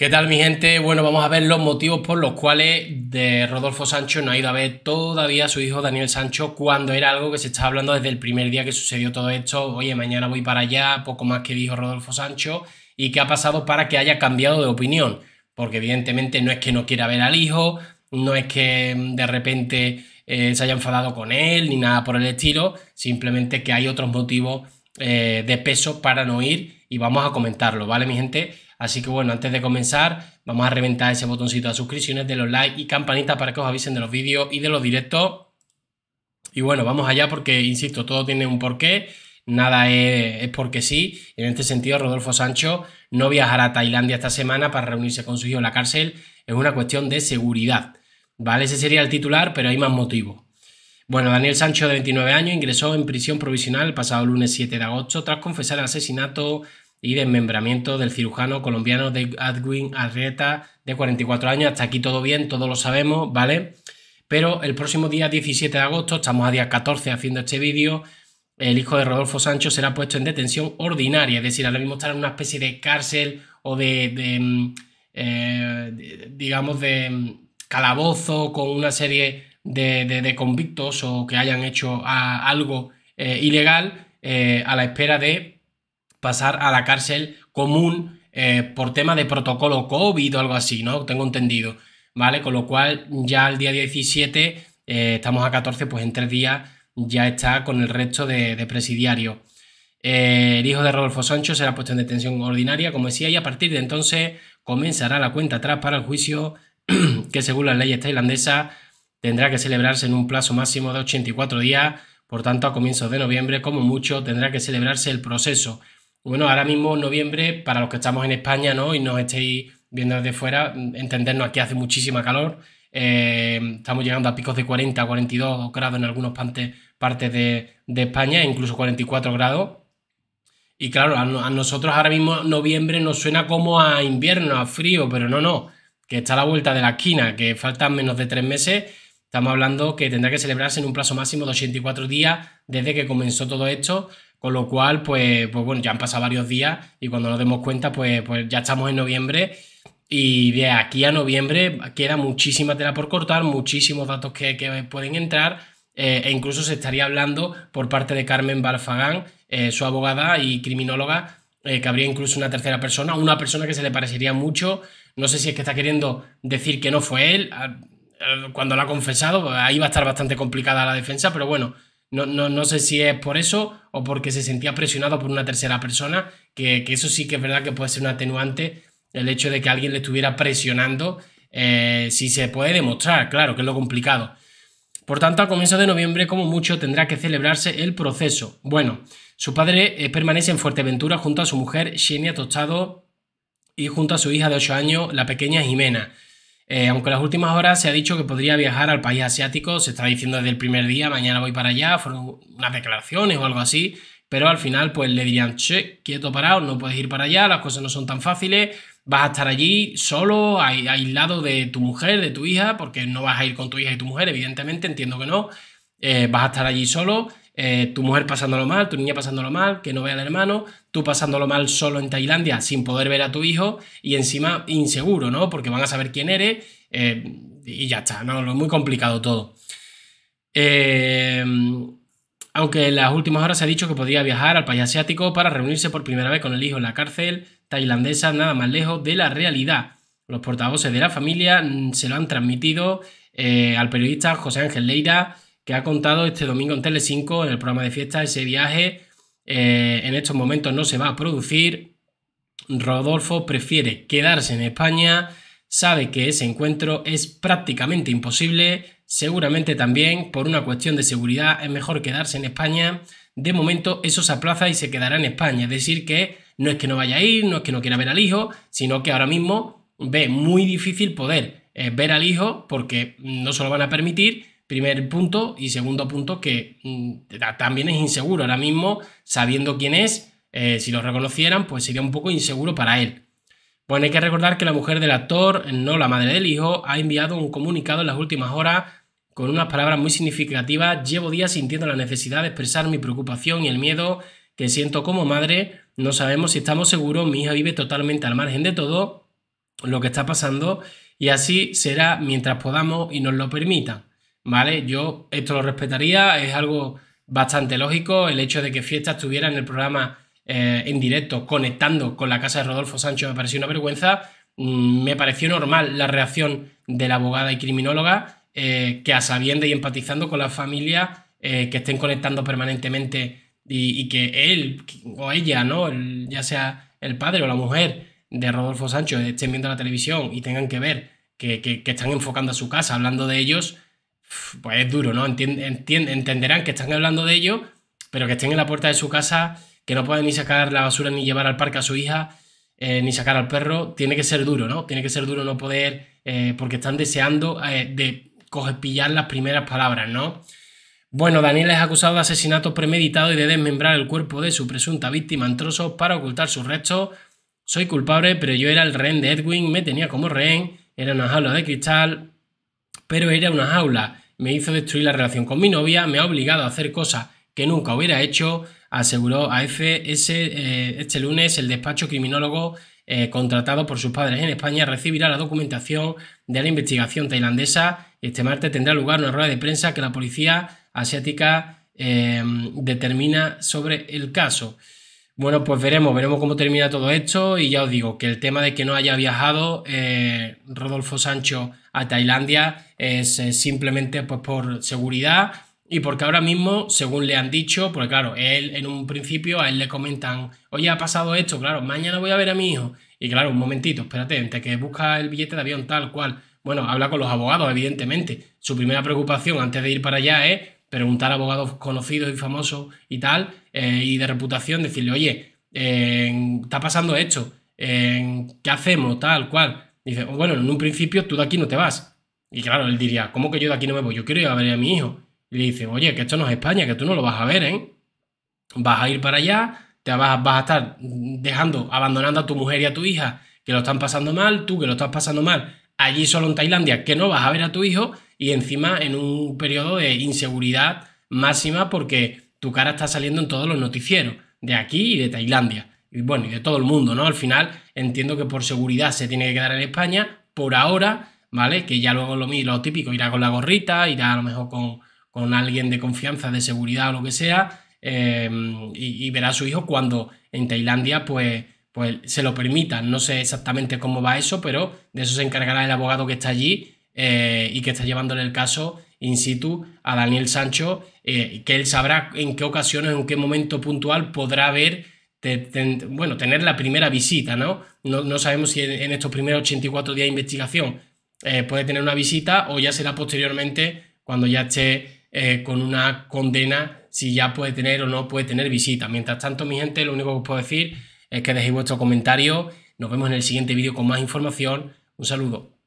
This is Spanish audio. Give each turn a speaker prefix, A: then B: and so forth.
A: ¿Qué tal mi gente? Bueno, vamos a ver los motivos por los cuales de Rodolfo Sancho no ha ido a ver todavía a su hijo Daniel Sancho cuando era algo que se estaba hablando desde el primer día que sucedió todo esto. Oye, mañana voy para allá, poco más que dijo Rodolfo Sancho y qué ha pasado para que haya cambiado de opinión. Porque evidentemente no es que no quiera ver al hijo, no es que mm, de repente eh, se haya enfadado con él ni nada por el estilo, simplemente que hay otros motivos eh, de peso para no ir y vamos a comentarlo, ¿vale mi gente? Así que bueno, antes de comenzar, vamos a reventar ese botoncito de suscripciones, de los likes y campanita para que os avisen de los vídeos y de los directos. Y bueno, vamos allá porque, insisto, todo tiene un porqué. Nada es, porque sí. En este sentido, Rodolfo Sancho no viajará a Tailandia esta semana para reunirse con su hijo en la cárcel. Es una cuestión de seguridad. ¿Vale? Ese sería el titular, pero hay más motivos. Bueno, Daniel Sancho, de 29 años, ingresó en prisión provisional el pasado lunes 7 de agosto tras confesar el asesinato y desmembramiento del cirujano colombiano de Adwin Arrieta, de 44 años. Hasta aquí todo bien, todos lo sabemos, ¿vale? Pero el próximo día 17 de agosto, estamos a día 14 haciendo este vídeo, el hijo de Rodolfo Sancho será puesto en detención ordinaria, es decir, ahora mismo estará en una especie de cárcel o de, eh, digamos, de calabozo con una serie de, convictos o que hayan hecho ah, algo eh, ilegal eh, a la espera de pasar a la cárcel común eh, por tema de protocolo COVID o algo así, ¿no? Tengo entendido, ¿vale? Con lo cual ya el día 17, eh, estamos a 14, pues en tres días ya está con el resto de, de presidiarios. Eh, el hijo de Rodolfo Sancho será puesto en detención ordinaria, como decía, y a partir de entonces comenzará la cuenta atrás para el juicio que según las leyes tailandesas tendrá que celebrarse en un plazo máximo de 84 días, por tanto a comienzos de noviembre como mucho tendrá que celebrarse el proceso bueno, ahora mismo noviembre, para los que estamos en España, Y nos estéis viendo desde fuera, entendernos aquí hace muchísima calor. Eh, estamos llegando a picos de 40, 42 grados en algunas partes de, de España, incluso 44 grados. Y claro, a, nosotros ahora mismo noviembre nos suena como a invierno, a frío, pero no, no, que está a la vuelta de la esquina, que faltan menos de tres meses Estamos hablando que tendrá que celebrarse en un plazo máximo de 84 días desde que comenzó todo esto, con lo cual, pues, pues bueno, ya han pasado varios días y cuando nos demos cuenta, pues, pues ya estamos en noviembre y de aquí a noviembre queda muchísima tela por cortar, muchísimos datos que, pueden entrar eh, e incluso se estaría hablando por parte de Carmen Barfagán, eh, su abogada y criminóloga, eh, que habría incluso una tercera persona, una persona que se le parecería mucho. No sé si es que está queriendo decir que no fue él. Ah, eh, cuando lo ha confesado, pues, ahí va a estar bastante complicada la defensa, pero bueno, no, sé si es por eso o porque se sentía presionado por una tercera persona, que, eso sí que es verdad que puede ser un atenuante el hecho de que alguien le estuviera presionando, eh, si se puede demostrar, claro, que es lo complicado. Por tanto, a comienzos de noviembre, como mucho, tendrá que celebrarse el proceso. Bueno, su padre eh, permanece en Fuerteventura junto a su mujer, Xenia Tostado, y junto a su hija de 8 años, la pequeña Jimena. Eh, aunque en las últimas horas se ha dicho que podría viajar al país asiático, se está diciendo desde el primer día, mañana voy para allá, fueron unas declaraciones o algo así, pero al final pues le dirían, che, quieto parado, no puedes ir para allá, las cosas no son tan fáciles, vas a estar allí solo, aislado de tu mujer, de tu hija, porque no vas a ir con tu hija y tu mujer, evidentemente, entiendo que no, eh, vas a estar allí solo eh, tu mujer pasándolo mal, tu niña pasándolo mal, que no vea al hermano, tú pasándolo mal solo en Tailandia sin poder ver a tu hijo y encima inseguro, ¿no? Porque van a saber quién eres eh, y ya está, ¿no? Muy complicado todo. Em, aunque en las últimas horas se ha dicho que podría viajar al país asiático para reunirse por primera vez con el hijo en la cárcel tailandesa, nada más lejos de la realidad. Los portavoces de la familia mm, se lo han transmitido eh, al periodista José Ángel Leira que ha contado este domingo en Tele5 en el programa de fiesta, ese viaje eh, en estos momentos no se va a producir. Rodolfo prefiere quedarse en España, sabe que ese encuentro es prácticamente imposible, seguramente también por una cuestión de seguridad es mejor quedarse en España. De momento eso se aplaza y se quedará en España, es decir, que no es que no vaya a ir, no es que no quiera ver al hijo, sino que ahora mismo ve muy difícil poder eh, ver al hijo porque no se lo van a permitir Primer punto y segundo punto que mm, también es inseguro. Ahora mismo, sabiendo quién es, eh, si lo reconocieran, pues sería un poco inseguro para él. Bueno, hay que recordar que la mujer del actor, no la madre del hijo, ha enviado un comunicado en las últimas horas con unas palabras muy significativas. Llevo días sintiendo la necesidad de expresar mi preocupación y el miedo que siento como madre. No sabemos si estamos seguros. Mi hija vive totalmente al margen de todo lo que está pasando y así será mientras podamos y nos lo permita ¿vale? Yo esto lo respetaría, es algo bastante lógico el hecho de que Fiesta estuviera en el programa eh, en directo conectando con la casa de Rodolfo Sancho me pareció una vergüenza, mm, me pareció normal la reacción de la abogada y criminóloga eh, que a sabiendo y empatizando con la familia eh, que estén conectando permanentemente y, que él o ella, ¿no? ya sea el padre o la mujer de Rodolfo Sancho estén viendo la televisión y tengan que ver que, que están enfocando a su casa, hablando de ellos, pues es duro, ¿no? entenderán que están hablando de ello, pero que estén en la puerta de su casa, que no pueden ni sacar la basura ni llevar al parque a su hija, eh, ni sacar al perro, tiene que ser duro, ¿no? Tiene que ser duro no poder, eh, porque están deseando eh, de coger, pillar las primeras palabras, ¿no? Bueno, Daniel es acusado de asesinato premeditado y de desmembrar el cuerpo de su presunta víctima en trozos para ocultar sus restos. Soy culpable, pero yo era el rehén de Edwin, me tenía como rehén, era una jaula de cristal, pero era una jaula. Me hizo destruir la relación con mi novia, me ha obligado a hacer cosas que nunca hubiera hecho, aseguró a eh, este lunes el despacho criminólogo eh, contratado por sus padres en España recibirá la documentación de la investigación tailandesa. Este martes tendrá lugar una rueda de prensa que la policía asiática eh, determina sobre el caso. Bueno, pues veremos, veremos cómo termina todo esto y ya os digo que el tema de que no haya viajado eh, Rodolfo Sancho a Tailandia es eh, simplemente pues por seguridad y porque ahora mismo, según le han dicho, porque claro, él en un principio a él le comentan, oye, ha pasado esto, claro, mañana voy a ver a mi hijo. Y claro, un momentito, espérate, entre que busca el billete de avión tal cual. Bueno, habla con los abogados, evidentemente. Su primera preocupación antes de ir para allá es preguntar a abogados conocidos y famosos y tal, eh, y de reputación, decirle, oye, está pasando esto, ¿qué hacemos? Tal, cual. dice, bueno, en un principio tú de aquí no te vas. Y claro, él diría, ¿cómo que yo de aquí no me voy? Yo quiero ir a ver a mi hijo. Y le dice, oye, que esto no es España, que tú no lo vas a ver, ¿eh? Vas a ir para allá, te vas, vas a estar dejando, abandonando a tu mujer y a tu hija, que lo están pasando mal, tú que lo estás pasando mal, allí solo en Tailandia, que no vas a ver a tu hijo, y encima en un periodo de inseguridad máxima porque tu cara está saliendo en todos los noticieros, de aquí y de Tailandia, y bueno, y de todo el mundo, ¿no? Al final entiendo que por seguridad se tiene que quedar en España por ahora, ¿vale? Que ya luego lo, lo típico, irá con la gorrita, irá a lo mejor con, alguien de confianza, de seguridad o lo que sea, eh, y, verá a su hijo cuando en Tailandia, pues, pues se lo permitan. No sé exactamente cómo va eso, pero de eso se encargará el abogado que está allí eh, y que está llevándole el caso in situ a Daniel Sancho, eh, que él sabrá en qué ocasiones, en qué momento puntual podrá ver, bueno, tener la primera visita, ¿no? No, sabemos si en, estos primeros 84 días de investigación eh, puede tener una visita o ya será posteriormente cuando ya esté con una condena, si ya puede tener o no puede tener visita. Mientras tanto, mi gente, lo único que os puedo decir es que dejéis vuestro comentario. Nos vemos en el siguiente vídeo con más información. Un saludo.